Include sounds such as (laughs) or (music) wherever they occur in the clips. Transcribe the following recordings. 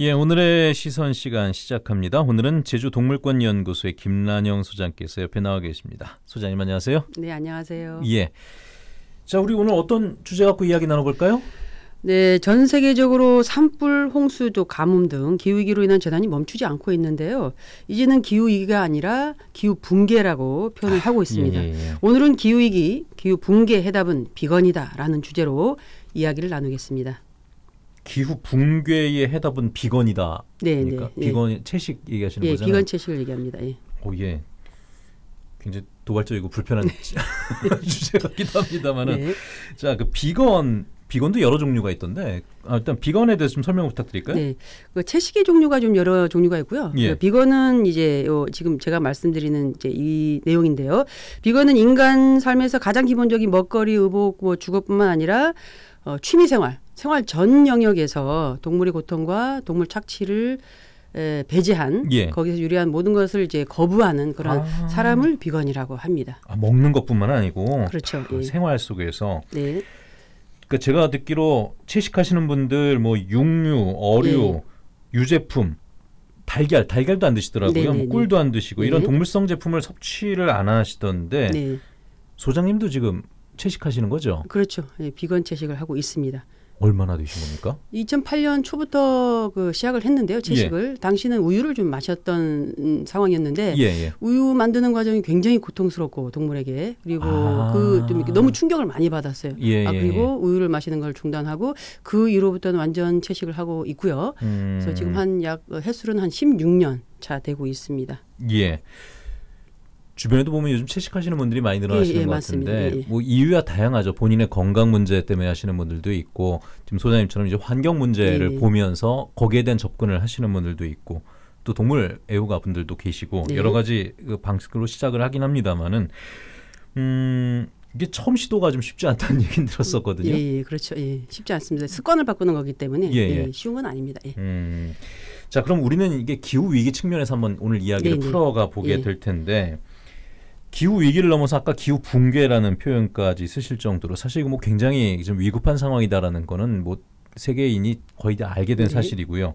예, 오늘의 시선 시간 시작합니다. 오늘은 제주 동물권 연구소의 김란영 소장께서 옆에 나와 계십니다. 소장님 안녕하세요. 네, 안녕하세요. 예. 자, 우리 오늘 어떤 주제 갖고 이야기 나눠 볼까요? 네, 전 세계적으로 산불, 홍수, 또 가뭄 등 기후 위기로 인한 재난이 멈추지 않고 있는데요. 이제는 기후 위기가 아니라 기후 붕괴라고 표현을 아, 하고 있습니다. 예, 예. 예. 오늘은 기후 위기, 기후 붕괴 해답은 비건이다라는 주제로 이야기를 나누겠습니다. 기후 붕괴의 해답은 비건이다. 네, 네, 그러니까 네. 비건 예. 채식 얘기하시는 예, 거잖아요. 비건 채식을 얘기합니다. 예. 오 예. 굉장히 도발적이고 불편한 (laughs) (laughs) 주제 같기도 합니다만은 네. 자그 비건 비건도 여러 종류가 있던데 아, 일단 비건에 대해서 좀 설명 부탁드릴까요? 네, 그 채식의 종류가 좀 여러 종류가 있고요. 예. 그러니까 비건은 이제 요 지금 제가 말씀드리는 이제 이 내용인데요. 비건은 인간 삶에서 가장 기본적인 먹거리, 의복, 뭐 주거뿐만 아니라 어, 취미생활, 생활 전 영역에서 동물의 고통과 동물 착취를 에, 배제한 예. 거기서 유리한 모든 것을 이제 거부하는 그런 아. 사람을 비건이라고 합니다. 아, 먹는 것뿐만 아니고 그렇죠. 아, 예. 생활 속에서. 네. 그러니까 제가 듣기로 채식하시는 분들 뭐 육류, 어류, 예. 유제품, 달걀, 달걀도 안 드시더라고요. 뭐 꿀도 안 드시고 이런 동물성 제품을 섭취를 안 하시던데 소장님도 지금 채식하시는 거죠? 그렇죠. 예, 비건 채식을 하고 있습니다. 얼마나 되신 겁니까? 2008년 초부터 그 시작을 했는데요. 예. 채식을 예. 당시는 우유를 좀 마셨던 음, 상황이었는데 예, 예. 우유 만드는 과정이 굉장히 고통스럽고 동물에게 그리고 아. 그좀 너무 충격을 많이 받았어요. 예, 아 예, 그리고 우유를 마시는 걸 중단하고 그 이후로부터는 완전 채식을 하고 있고요. 음. 그래서 지금 한 약 해수는 한 16년 어, 차 되고 있습니다. 예. 주변에도 보면 요즘 채식하시는 분들이 많이 늘어나시는 예, 예, 것 맞습니다. 같은데 예, 예. 뭐 이유야 다양하죠. 본인의 건강 문제 때문에 하시는 분들도 있고 지금 소장님처럼 이제 환경 문제를 예, 예. 보면서 거기에 대한 접근을 하시는 분들도 있고 또 동물 애호가 분들도 계시고 여러 가지 그 방식으로 시작을 하긴 합니다만은 음 이게 처음 시도가 좀 쉽지 않다는 (laughs) 얘기는 들었었거든요. 예, 그렇죠. 예, 쉽지 않습니다. 습관을 바꾸는 거기 때문에 예, 쉬운 건 아닙니다. 예. 음, 자, 그럼 우리는 이게 기후 위기 측면에서 한번 오늘 이야기를 네, 네. 풀어가 보게 될 텐데 기후 위기를 넘어서 아까 기후 붕괴라는 표현까지 쓰실 정도로 사실 뭐 굉장히 좀 위급한 상황이다라는 거는 뭐 세계인이 거의 다 알게 된 네. 사실이고요.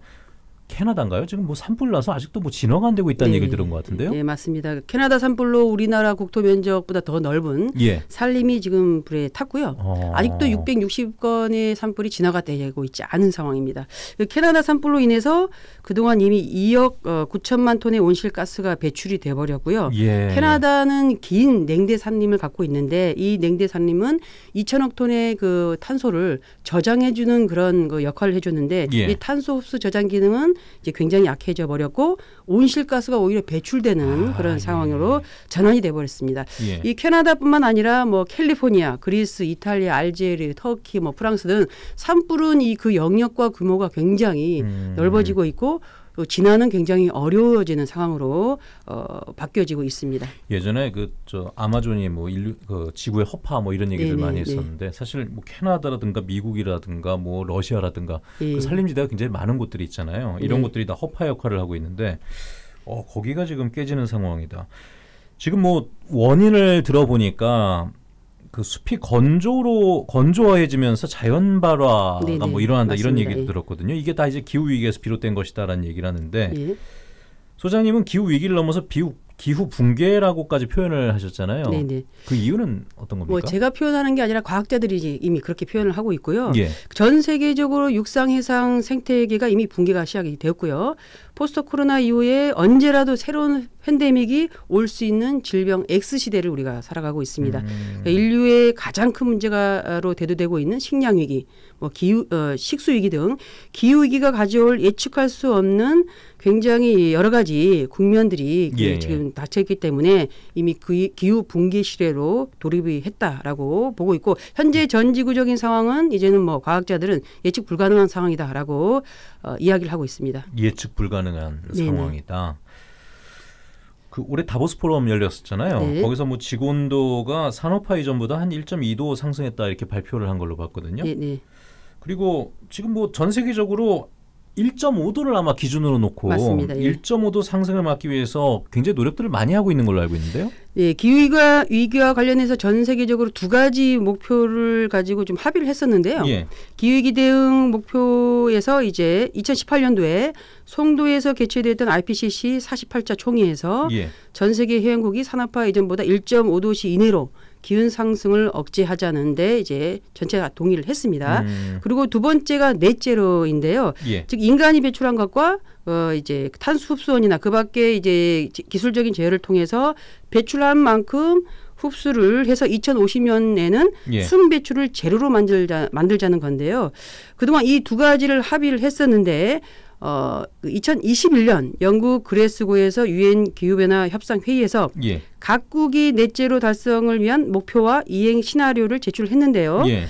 캐나다인가요? 지금 뭐 산불 나서 아직도 뭐 진화가 안 되고 있다는 네. 얘기를 들은 것 같은데요. 네, 맞습니다. 캐나다 산불로 우리나라 국토 면적보다 더 넓은 예. 산림이 지금 불에 탔고요. 어. 아직도 660건의 산불이 진화가 되고 있지 않은 상황입니다. 그 캐나다 산불로 인해서 그동안 이미 2억 9천만 어, 톤의 온실가스가 배출이 돼 버렸고요. 예. 캐나다는 긴 냉대 산림을 갖고 있는데 이 냉대 산림은 2천억 톤의 그 탄소를 저장해 주는 그런 그 역할을 해 줬는데 예. 이 탄소 흡수 저장 기능은 이제 굉장히 약해져 버렸고 온실가스가 오히려 배출되는 아, 그런 예. 상황으로 예. 전환이 돼 버렸습니다. 예. 이 캐나다뿐만 아니라 뭐 캘리포니아, 그리스, 이탈리아, 알제리, 터키, 뭐 프랑스 등 산불은 이 그 영역과 규모가 굉장히 음. 넓어지고 예. 있고 또 진화는 굉장히 어려워지는 상황으로 어, 바뀌어지고 있습니다. 예전에 그 저 아마존이 뭐 인류 그 지구의 허파 뭐 이런 얘기들 네네, 많이 네. 했었는데 네. 사실 뭐 캐나다라든가 미국이라든가 뭐 러시아라든가 네. 그 예. 산림지대가 굉장히 많은 곳들이 있잖아요. 이런 네. 곳들이 다 허파 역할을 하고 있는데 어 거기가 지금 깨지는 상황이다. 지금 뭐 원인을 들어보니까 그 숲이 건조로 건조해지면서 자연 발화가 뭐 일어난다 맞습니다. 이런 얘기도 예. 들었거든요. 이게 다 이제 기후 위기에서 비롯된 것이다라는 얘기를 하는데 예. 소장님은 기후 위기를 넘어서 비후 기후 붕괴라고까지 표현을 하셨잖아요. 네네. 그 이유는 어떤 겁니까? 뭐 제가 표현하는 게 아니라 과학자들이 이미 그렇게 표현을 하고 있고요. 예. 전 세계적으로 육상 해상 생태계가 이미 붕괴가 시작이 되었고요. 포스트 코로나 이후에 언제라도 새로운 팬데믹이 올 수 있는 질병 X 시대를 우리가 살아가고 있습니다. 음. 그러니까 인류의 가장 큰 문제가로 대두되고 있는 식량 위기, 뭐 기후 어, 식수 위기 등 기후 위기가 가져올 예측할 수 없는 굉장히 여러 가지 국면들이 그 예, 지금 닥쳐 있기 때문에 이미 그 기후 붕괴 시대로 돌입이 했다라고 보고 있고 현재 전 지구적인 상황은 이제는 뭐 과학자들은 예측 불가능한 상황이다라고 어, 이야기를 하고 있습니다. 예측 불가능한 네네. 상황이다. 그 올해 다보스 포럼 열렸었잖아요. 네. 거기서 뭐 지온도가 산업화 이전보다 한 1.2도 상승했다 이렇게 발표를 한 걸로 봤거든요. 네, 네. 그리고 지금 뭐 전 세계적으로 1.5도를 아마 기준으로 놓고 맞습니 예. 1.5도 상승을 막기 위해서 굉장히 노력들을 많이 하고 있는 걸로 알고 있는데요. 예, 기후위기와 위기와 관련해서 전 세계적으로 두 가지 목표를 가지고 좀 합의를 했었는데요. 예. 기후위기 대응 목표에서 이제 2018년도에 송도에서 개최됐던 IPCC 48차 총회에서 예. 전 세계 회원국이 산업화 이전보다 1.5도씨 이내로 기운 상승을 억제하자는데 이제 전체가 동의를 했습니다. 음. 그리고 두 번째가 넷째로인데요 예. 즉 인간이 배출한 것과 어 이제 탄수 흡수원이나 그밖에 이제 기술적인 제어를 통해서 배출한 만큼 흡수를 해서 2050년에는 예. 순 배출을 제로로 만들자 만들자는 건데요. 그동안 이 두 가지를 합의를 했었는데 어 2021년 그 영국 그레스고에서 유엔 기후변화 협상 회의에서 예. 각국이 넷제로 달성을 위한 목표와 이행 시나리오를 제출했는데요. 예.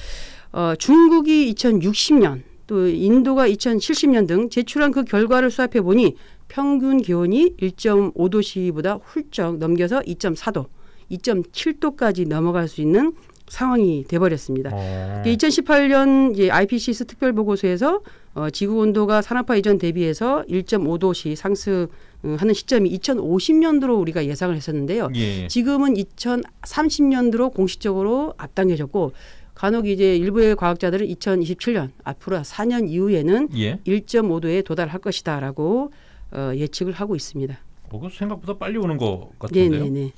어 중국이 2060년 또 인도가 2070년 등 제출한 그 결과를 수합해 보니 평균 기온이 1.5도씨보다 훌쩍 넘겨서 2.4도, 2.7도까지 넘어갈 수 있는 상황이 돼버렸습니다. 어. 2018년 이제 IPCC 특별 보고서에서 어, 지구 온도가 산업화 이전 대비해서 1.5도씩 상승하는 시점이 2050년도로 우리가 예상을 했었는데요. 예. 지금은 2030년도로 공식적으로 앞당겨졌고 간혹 이제 일부의 과학자들은 2027년 앞으로 4년 이후에는 예. 1.5도에 도달할 것이다라고 어, 예측을 하고 있습니다. 뭐 그거 생각보다 빨리 오는 것 네, 네, 같은데요. 네네네.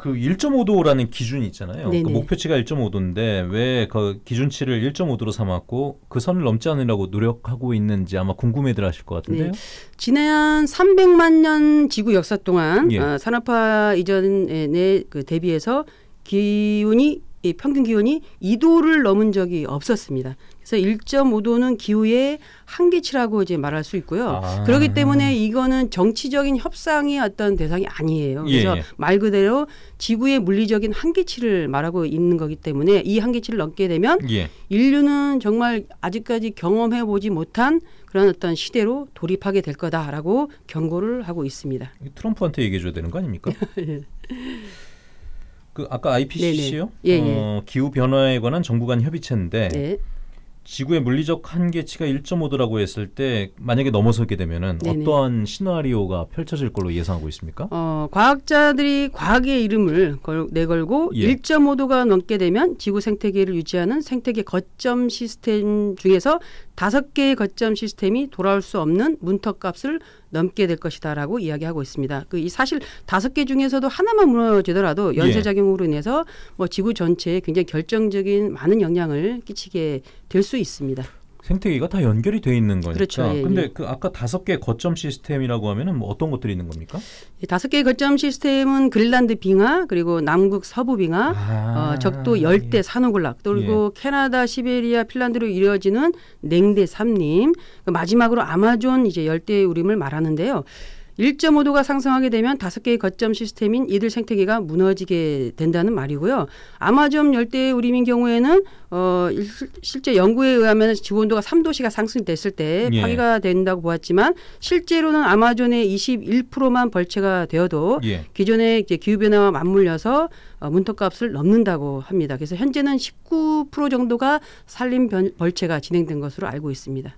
그 1.5도라는 기준이 있잖아요. 그 목표치가 1.5도인데 왜 그 기준치를 1.5도로 삼았고 그 선을 넘지 않으려고 노력하고 있는지 아마 궁금해들 하실 것 같은데요. 네. 지난 300만 년 지구 역사 동안 예. 어, 산업화 이전에 그 대비해서 기온이 이 평균 기온이 2도를 넘은 적이 없었습니다. 그래서 1.5도는 기후의 한계치라고 이제 말할 수 있고요. 아. 그렇기 때문에 이거는 정치적인 협상이 어떤 대상이 아니에요. 그래서 예, 예. 말 그대로 지구의 물리적인 한계치를 말하고 있는 거기 때문에 이 한계치를 넘게 되면 예. 인류는 정말 아직까지 경험해 보지 못한 그런 어떤 시대로 돌입하게 될 거다라고 경고를 하고 있습니다. 트럼프한테 얘기해 줘야 되는 거 아닙니까? (laughs) 예. 그 아까 IPCC요? 네, 네. 예, 어, 기후 변화에 관한 정부 간 협의체인데 네. 지구의 물리적 한계치가 1.5도라고 했을 때 만약에 넘어서게 되면은 어떠한 시나리오가 펼쳐질 걸로 예상하고 있습니까? 어, 과학자들이 과학의 이름을 걸, 내걸고 예. 1.5도가 넘게 되면 지구 생태계를 유지하는 생태계 거점 시스템 중에서 다섯 개의 거점 시스템이 돌아올 수 없는 문턱값을 넘게 될 것이다라고 이야기하고 있습니다. 그이 사실 다섯 개 중에서도 하나만 무너지더라도 예. 연쇄 작용으로 인해서 뭐 지구 전체에 굉장히 결정적인 많은 영향을 끼치게 될 수 있습니다. 생태계가 다 연결이 돼 있는 거니까. 그렇죠. 예, 예. 근데 예. 그 아까 다섯 개 거점 시스템이라고 하면은 뭐 어떤 것들이 있는 겁니까? 예, 다섯 개 거점 시스템은 그린란드 빙하 그리고 남극 서부 빙하, 아, 어, 적도 열대 예. 산호군락 그리고 예. 캐나다, 시베리아, 핀란드로 이어지는 냉대 삼림 그 마지막으로 아마존 이제 열대 우림을 말하는데요. 1.5도가 상승하게 되면 다섯 개의 거점 시스템인 이들 생태계가 무너지게 된다는 말이고요. 아마존 열대 우림인 경우에는 어 실제 연구에 의하면 지온도가 3도씨가 상승됐을 때 예. 파괴가 된다고 보았지만 실제로는 아마존의 21%만 벌채가 되어도 예. 기존의 기후 변화와 맞물려서 어, 문턱값을 넘는다고 합니다. 그래서 현재는 19% 정도가 산림 벌채가 진행된 것으로 알고 있습니다.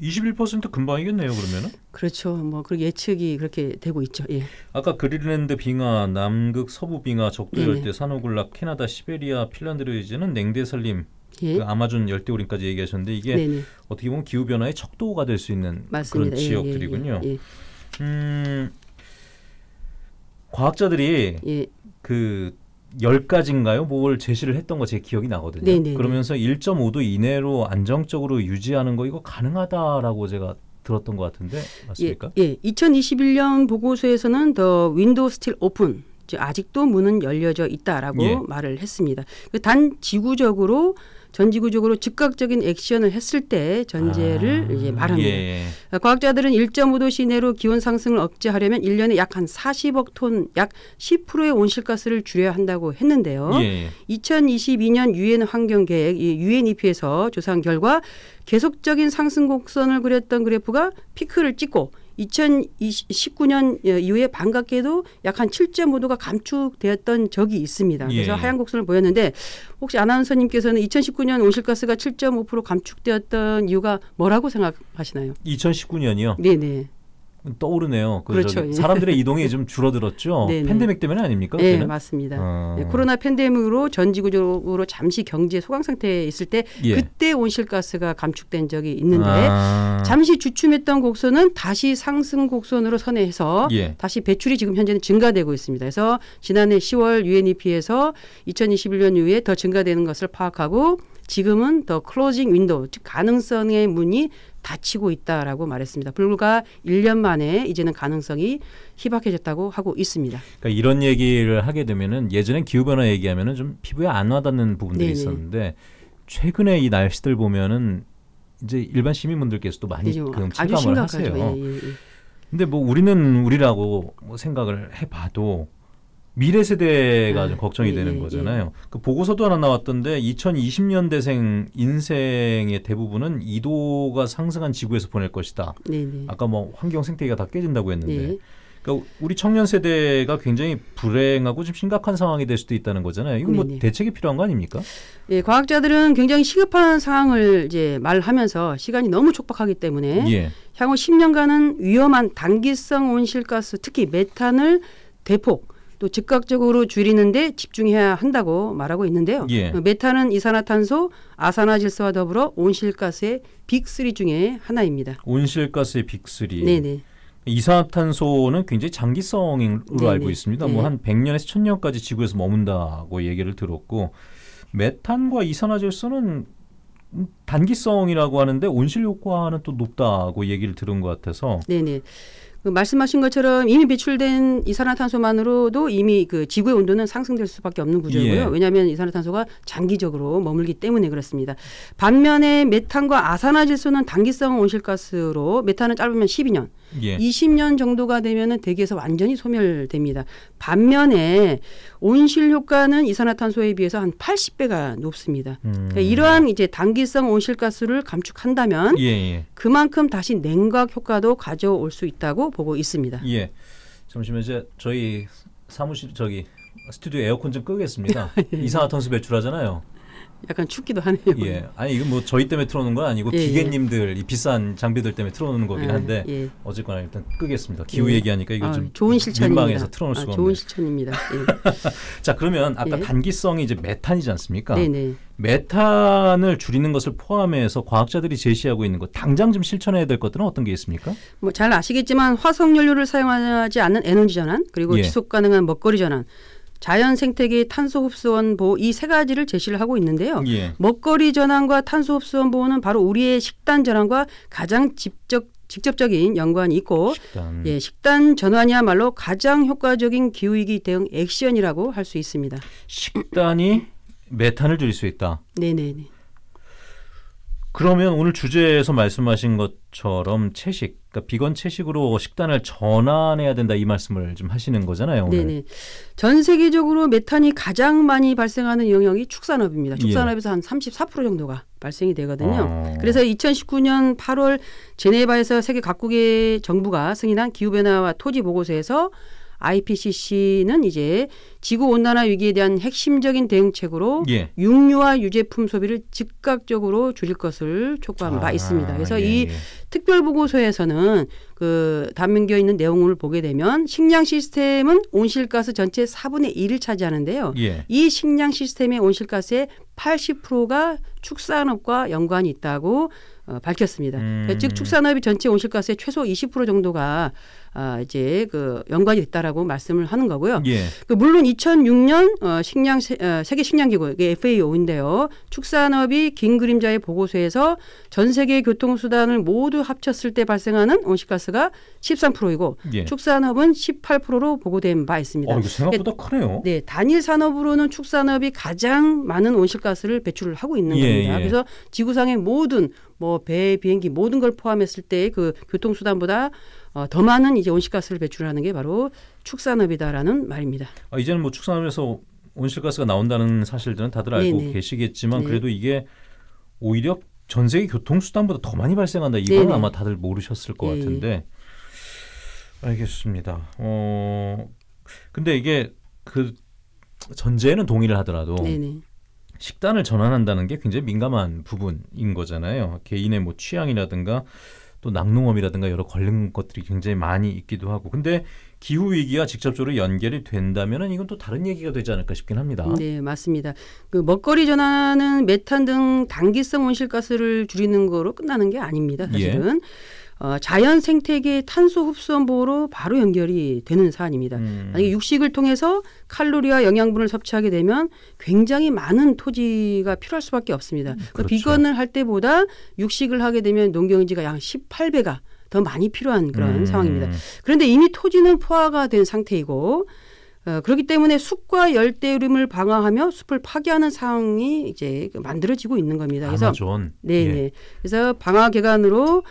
21% 금방이겠네요, 그러면은. 그렇죠. 뭐그 예측이 그렇게 되고 있죠. 예. 아까 그린랜드 빙하, 남극 서부 빙하, 적도 열대, 예, 네. 산호군락, 캐나다, 시베리아, 핀란드 로이즈는 냉대 산림, 예. 그 아마존 열대 우림까지 얘기하셨는데 이게 네네. 네. 어떻게 보면 기후 변화의 척도가 될 수 있는 맞습니다. 그런 예, 예, 지역들이군요. 예, 음. 과학자들이 그 열가지인가요 뭘 제시를 했던 거 제 기억이 나거든요. 네네네. 네, 네. 그러면서 1.5도 이내로 안정적으로 유지하는 거 이거 가능하다라고 제가 들었던 것 같은데 맞습니까? 예, 예. 2021년 보고서에서는 더 윈도우 스틸 오픈 아직도 문은 열려져 있다라고 예. 말을 했습니다. 그 단 지구적으로 전지구적으로 즉각적인 액션을 했을 때 전제를 아, 이제 말합니다. 예. 아, 과학자들은 1.5도 시내로 기온 상승을 억제하려면 1년에 약 한 40억 톤, 약 10%의 온실가스를 줄여야 한다고 했는데요. 예. 2022년 유엔 환경 계획 UNEP에서 조사한 결과 계속적인 상승 곡선을 그렸던 그래프가 피크를 찍고 2019년 이후에 반갑게도 약한 7.5도가 감축되었던 적이 있습니다. 예. 그래서 예. 하얀 곡선을 보였는데 혹시 아나운서님께서는 2019년 온실가스가 7.5% 감축되었던 이유가 뭐라고 생각하시나요? 2019년이요? 네네. 떠오르네요. 그렇죠 예. 사람들의 이동이 좀 줄어들었죠. (laughs) 팬데믹 때문에 아닙니까? 네, 그때는? 맞습니다. 어. 네, 코로나 팬데믹으로 전지구적으로 잠시 경제 소강 상태에 있을 때 예. 그때 온실가스가 감축된 적이 있는데 아. 잠시 주춤했던 곡선은 다시 상승 곡선으로 선회해서 예. 다시 배출이 지금 현재는 증가되고 있습니다. 그래서 지난해 10월 UNEP에서 2021년 이후에 더 증가되는 것을 파악하고 지금은 더 클로징 윈도우 즉 가능성의 문이 다치고 있다라고 말했습니다. 불과 1년 만에 이제는 가능성이 희박해졌다고 하고 있습니다. 그러니까 이런 얘기를 하게 되면은 예전엔 기후 변화 얘기하면은 좀 피부에 안 와닿는 부분들이 네네. 있었는데 최근에 이 날씨들 보면은 이제 일반 시민분들께서도 많이 그 체감을 하세요. 예, 예, 예. 근데 뭐 우리는 우리라고 뭐 생각을 해봐도 미래 세대가 아, 좀 걱정이 예, 되는 예, 예, 예. 거잖아요. 예. 그 보고서도 하나 나왔던데 2020년대생 인생의 대부분은 이도가 상승한 지구에서 보낼 것이다. 아까 뭐 환경 생태계가 다 깨진다고 했는데 예. 그러니까 우리 청년 세대가 굉장히 불행하고 좀 심각한 상황이 될 수도 있다는 거잖아요. 이건 뭐 네네. 대책이 필요한 거 아닙니까? 예, 과학자들은 굉장히 시급한 상황을 이제 말하면서 시간이 너무 촉박하기 때문에 예. 향후 10년간은 위험한 단기성 온실가스, 특히 메탄을 대폭 또 즉각적으로 줄이는데 집중해야 한다고 말하고 있는데요. 예. 그 메탄은 이산화탄소, 아산화질소와 더불어 온실가스의 빅3 중에 하나입니다. 온실가스의 빅3. 네네. 이산화탄소는 굉장히 장기성으로 네네. 알고 있습니다. 뭐 네. 뭐한 100년에서 1000년까지 지구에서 머문다고 얘기를 들었고 메탄과 이산화질소는 단기성이라고 하는데 온실 효과는 또 높다고 얘기를 들은 것 같아서 네네. 그 말씀하신 것처럼 이미 배출된 이산화탄소만으로도 이미 그 지구의 온도는 상승될 수밖에 없는 구조고요. 예. 왜냐하면 이산화탄소가 장기적으로 머물기 때문에 그렇습니다. 반면에 메탄과 아산화질소는 단기성 온실가스로 메탄은 짧으면 12년, 예. 20년 정도가 되면 대기에서 완전히 소멸됩니다. 반면에 온실 효과는 이산화탄소에 비해서 한 80배가 높습니다. 음. 그러니까 이러한 이제 단기성 온실가스를 감축한다면 예, 예. 그만큼 다시 냉각 효과도 가져올 수 있다고 보고 있습니다. 예. 잠시만요. 이제 저희 사무실 저기 스튜디오 에어컨 좀 끄겠습니다. (laughs) 예. 이산화탄소 배출하잖아요. 약간 춥기도 하네요. 예. 아니 이건 뭐 저희 때문에 틀어놓은 건 아니고 예, 예, 기계님들 이 비싼 장비들 때문에 틀어놓는 거긴 아, 한데 아, 예. 어쨌거나 일단 끄겠습니다. 기후 예. 얘기하니까 이거 아, 좀 좋은 실천입니다. 민망서 틀어놓을 수가 아, 좋은 없네 실천입니다. 예. (laughs) 자 그러면 아까 예. 단기성이 이제 메탄이지 않습니까? 네네. 네. 메탄을 줄이는 것을 포함해서 과학자들이 제시하고 있는 것 당장 좀 실천해야 될 것들은 어떤 게 있습니까? 뭐 잘 아시겠지만 화석 연료를 사용하지 않는 에너지 전환 그리고 지속 가능한 먹거리 전환 자연 생태계 탄소 흡수원 보호 이 세 가지를 제시를 하고 있는데요. 예. 먹거리 전환과 탄소 흡수원 보호는 바로 우리의 식단 전환과 가장 직접 직접적인 연관이 있고 식단. 예, 식단 전환이야말로 가장 효과적인 기후 위기 대응 액션이라고 할 수 있습니다. 식단이 메탄을 줄일 수 있다. 네, 네, 네. 그러면 오늘 주제에서 말씀하신 것처럼 채식 그러니까 비건 채식으로 식단을 전환해야 된다 이 말씀을 좀 하시는 거잖아요. 오늘. 네네. 전 세계적으로 메탄이 가장 많이 발생하는 영역이 축산업입니다. 예. 축산업에서 예. 한34% 정도가 발생이 되거든요. 어. 그래서 2019년 8월 제네바에서 세계 각국의 정부가 승인한 기후변화와 토지 보고서에서 IPCC는 이제 지구 온난화 위기에 대한 핵심적인 대응책으로 예. 육류와 유제품 소비를 즉각적으로 줄일 것을 촉구한 아, 바 있습니다. 그래서 예, 이 예. 특별 보고서에서는 그 담겨 있는 내용을 보게 되면 식량 시스템은 온실가스 전체 4분의 1을 차지하는데요. 예. 이 식량 시스템의 온실가스의 80%가 축산업과 연관이 있다고 어, 밝혔습니다. 음. 즉 축산업이 전체 온실가스의 최소 20% 정도가 아, 이제 그 연관이 있다라고 말씀을 하는 거고요. 예. 그 물론 2006년 어, 식량 세, 어, 세계 식량기구 이게 FAO인데요. 축산업이 긴 그림자의 보고서에서 전 세계 교통수단을 모두 합쳤을 때 발생하는 온실가스가 13%이고 예. 축산업은 18%로 보고된 바 있습니다. 어, 이거 생각보다 그 크네요. 네, 단일 산업으로는 축산업이 가장 많은 온실가스를 배출을 하고 있는 예, 겁니다. 예. 그래서 지구상의 모든 뭐 배, 비행기 모든 걸 포함했을 때의 그 교통수단보다 어, 더 많은 이제 온실가스를 배출하는 게 바로 축산업이다라는 말입니다. 아, 이제는 뭐 축산업에서 온실가스가 나온다는 사실들은 다들 알고 네네. 계시겠지만 네. 그래도 이게 오히려 전 세계 교통수단보다 더 많이 발생한다 이건 네네. 아마 다들 모르셨을 것네 같은데 알겠습니다. 어 근데 이게 그 전제는 동의를 하더라도 네네. 식단을 전환한다는 게 굉장히 민감한 부분인 거잖아요. 개인의 뭐 취향이라든가 또 낙농업이라든가 여러 걸린 것들이 굉장히 많이 있기도 하고 근데 기후 위기와 직접적으로 연결이 된다면은 이건 또 다른 얘기가 되지 않을까 싶긴 합니다. 네, 맞습니다. 그 먹거리 전환은 메탄 등 단기성 온실가스를 줄이는 거로 끝나는 게 아닙니다. 예. 사실은. 예. 어, 자연 생태계 탄소 흡수원보로 바로 연결이 되는 사안입니다. 음. 만약에 육식을 통해서 칼로리와 영양분을 섭취하게 되면 굉장히 많은 토지가 필요할 수밖에 없습니다. 음, 그러니까 그렇죠. 비건을 할 때보다 육식을 하게 되면 농경인지가 약 18배가 더 많이 필요한 그런 음. 상황입니다. 그런데 이미 토지는 포화가 된 상태이고 어, 그렇기 때문에 숲과 열대우림을 방어하며 숲을 파괴하는 상황이 이제 만들어지고 있는 겁니다. 그래서 아마존. 네네. 예. 그래서 방화 개간으로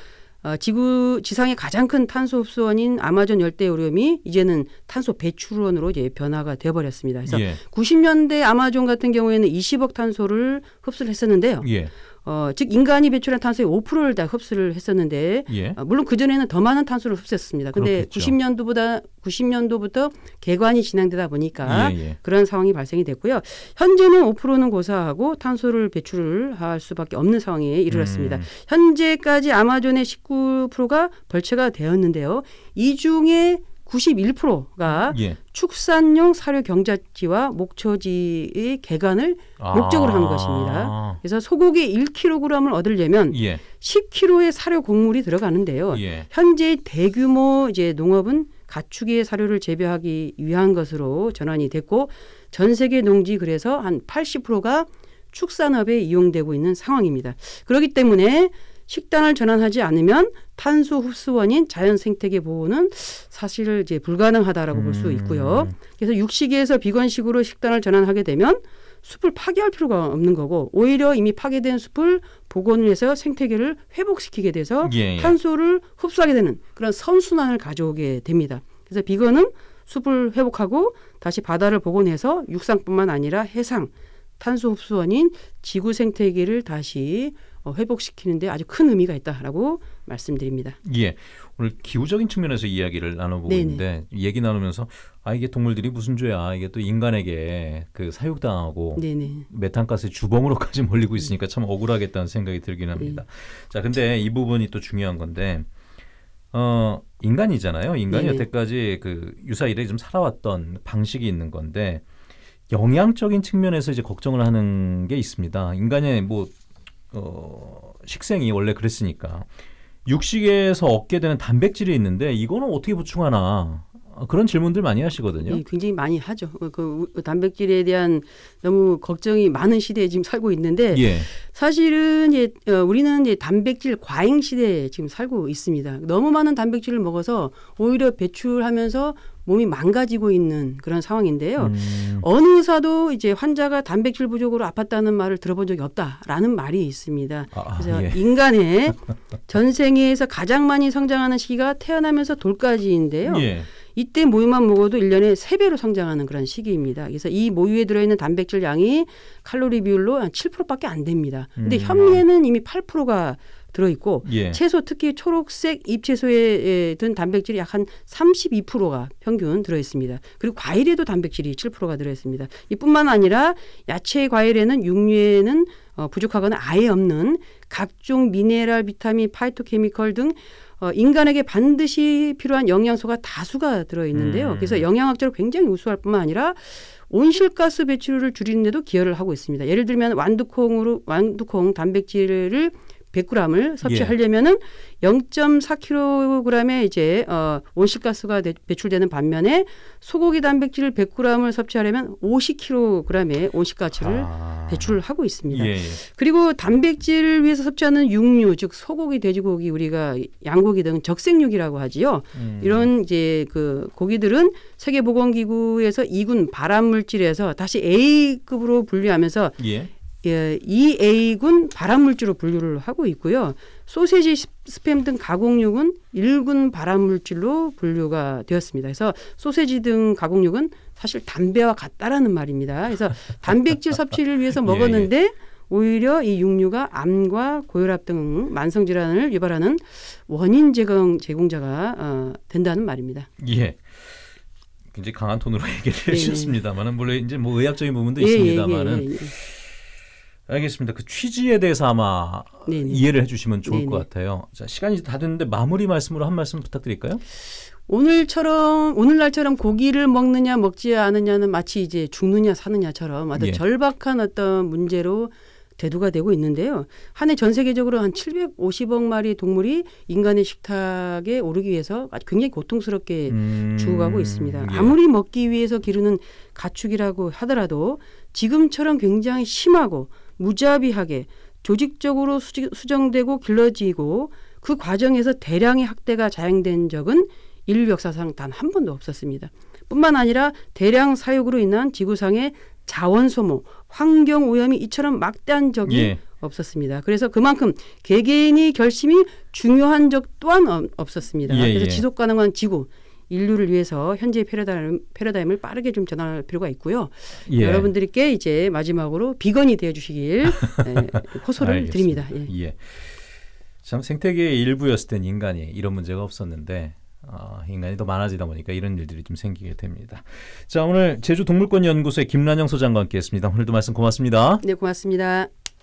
어, 지구 지상의 가장 큰 탄소 흡수원인 아마존 열대 오염이 이제는 탄소 배출원으로 이제 변화가 되어 버렸습니다. 그래서 예. 90년대 아마존 같은 경우에는 20억 탄소를 흡수를 했었는데요. 예. 어, 즉 인간이 배출한 탄소의 5%를 다 흡수를 했었는데 예. 어, 물론 그 전에는 더 많은 탄소를 흡수했습니다. 근데 그렇겠죠. 90년도보다 90년도부터 개관이 진행되다 보니까 예, 예. 그런 상황이 발생이 됐고요. 현재는 5%는 고사하고 탄소를 배출을 할 수밖에 없는 상황에 이르렀습니다. 음. 현재까지 아마존의 19%가 벌채가 되었는데요. 이 중에 91%가 예. 축산용 사료 경작지와 목초지의 개간을 아. 목적으로 한 것입니다. 그래서 소고기 1kg을 얻으려면 예. 10kg의 사료 곡물이 들어가는데요. 예. 현재 대규모 이제 농업은 가축의 사료를 재배하기 위한 것으로 전환이 됐고 전 세계 농지 그래서 한 80%가 축산업에 이용되고 있는 상황입니다. 그렇기 때문에 식단을 전환하지 않으면 탄소 흡수원인 자연 생태계 보호는 사실 이제 불가능하다라고 음. 볼수 있고요. 그래서 육식에서 비건식으로 식단을 전환하게 되면 숲을 파괴할 필요가 없는 거고 오히려 이미 파괴된 숲을 복원해서 생태계를 회복시키게 돼서 예, 예. 탄소를 흡수하게 되는 그런 선순환을 가져오게 됩니다. 그래서 비건은 숲을 회복하고 다시 바다를 복원해서 육상뿐만 아니라 해상 탄소 흡수원인 지구 생태계를 다시 어, 회복시키는데 아주 큰 의미가 있다라고 말씀드립니다. 예, 오늘 기후적인 측면에서 이야기를 나눠보고 네네. 있는데 얘기 나누면서 아 이게 동물들이 무슨 죄야 이게 또 인간에게 그 사육당하고 네네. 메탄가스 주범으로까지 (laughs) 몰리고 있으니까 참 억울하겠다는 생각이 들긴 합니다. 네. 자, 근데 이 부분이 또 중요한 건데. 어, 인간이잖아요. 인간이 네네. 여태까지 그 유사 일에 좀 살아왔던 방식이 있는 건데 영양적인 측면에서 이제 걱정을 하는 게 있습니다. 인간의 뭐 어, 식생이 원래 그랬으니까 육식에서 얻게 되는 단백질이 있는데 이거는 어떻게 보충하나 어, 그런 질문들 많이 하시거든요. 네, 굉장히 많이 하죠. 어, 그, 그 단백질에 대한 너무 걱정이 많은 시대에 지금 살고 있는데 예. 사실은 이제 어, 우리는 이제 단백질 과잉 시대에 지금 살고 있습니다. 너무 많은 단백질을 먹어서 오히려 배출하면서 몸이 망가지고 있는 그런 상황인데요. 음. 어느 의사도 이제 환자가 단백질 부족으로 아팠다는 말을 들어본 적이 없다라는 말이 있습니다. 아, 아 그래서 예. 인간의 (laughs) 전생에서 가장 많이 성장하는 시기가 태어나면서 돌까지인데요. 예. 이때 모유만 먹어도 일년에세배로 성장하는 그런 시기입니다. 그래서 이 모유에 들어있는 단백질 양이 칼로리 비율로 한 7%밖에 안 됩니다. 근데 음. 현미에는 이미 8%가 들어있고 예. 채소 특히 초록색 잎채소에 든 단백질이 약 한 32%가 평균 들어있습니다. 그리고 과일에도 단백질이 7%가 들어있습니다. 이뿐만 아니라 야채 과일에는 육류에는 어, 부족하거나 아예 없는 각종 미네랄, 비타민, 파이토케미컬 등 어, 인간에게 반드시 필요한 영양소가 다수가 들어있는데요. 음. 그래서 영양학적으로 굉장히 우수할 뿐만 아니라 온실가스 배출을 줄이는데도 기여를 하고 있습니다. 예를 들면 완두콩으로 완두콩 단백질을 100g을 섭취하려면은 예. 0.4kg의 이제 어 온실가스가 대, 배출되는 반면에 소고기 단백질 100g을 섭취하려면 50kg의 온실가스를 아. 배출하고 있습니다. 예, 예. 그리고 단백질을 위해서 섭취하는 육류 즉 소고기, 돼지고기 우리가 양고기 등 적색육이라고 하지요. 음. 이런 이제 그 고기들은 세계보건기구에서 이군 발암 물질에서 다시 A급으로 분류하면서 예. 예, EA군 발암물질로 분류를 하고 있고요. 소세지, 스팸 등 가공육은 1군 발암물질로 분류가 되었습니다. 그래서 소세지 등 가공육은 사실 담배와 같다라는 말입니다. 그래서 (laughs) 단백질 섭취를 위해서 예, 먹었는데 예, 오히려 이 육류가 암과 고혈압 등 만성 질환을 유발하는 원인 제공 제공자가 어, 된다는 말입니다. 예. 굉장히 강한 톤으로 (laughs) 얘기를 예, 해주셨습니다만은 물론 이제 뭐 의학적인 부분도 예, 예, 있습니다만은 알겠습니다. 그 취지에 대해서 아마 네네. 이해를 해주시면 좋을 네네. 것 같아요. 자, 시간이 다 됐는데 마무리 말씀으로 한 말씀 부탁드릴까요? 오늘처럼 오늘날처럼 고기를 먹느냐 먹지 않느냐는 마치 이제 죽느냐 사느냐처럼 아주 예. 절박한 어떤 문제로 대두가 되고 있는데요. 한 해 전 세계적으로 한 750억 마리 동물이 인간의 식탁에 오르기 위해서 아주 굉장히 고통스럽게 음, 죽어가고 있습니다. 예. 아무리 먹기 위해서 기르는 가축이라고 하더라도 지금처럼 굉장히 심하고 무자비하게 조직적으로 수정되고 길러지고 그 과정에서 대량의 학대가 자행된 적은 인류 역사상 단 한 번도 없었습니다. 뿐만 아니라 대량 사육으로 인한 지구상의 자원 소모, 환경 오염이 이처럼 막대한 적이 예. 없었습니다. 그래서 그만큼 개개인이 결심이 중요한 적 또한 없었습니다. 예, 그래서 예. 지속 가능한 지구, 인류를 위해서 현재의 패러다임, 패러다임을 빠르게 좀 전환할 필요가 있고요. 예. 여러분들께 이제 마지막으로 비건이 되어 주시길 네, 호소를 드립니다. 예. 예. 참 생태계의 일부였을 땐 인간이 이런 문제가 없었는데 어, 인간이 더 많아지다 보니까 이런 일들이 좀 생기게 됩니다. 자 오늘 제주동물권연구소의 김란영 소장과 함께했습니다. 오늘도 말씀 고맙습니다. 네 고맙습니다.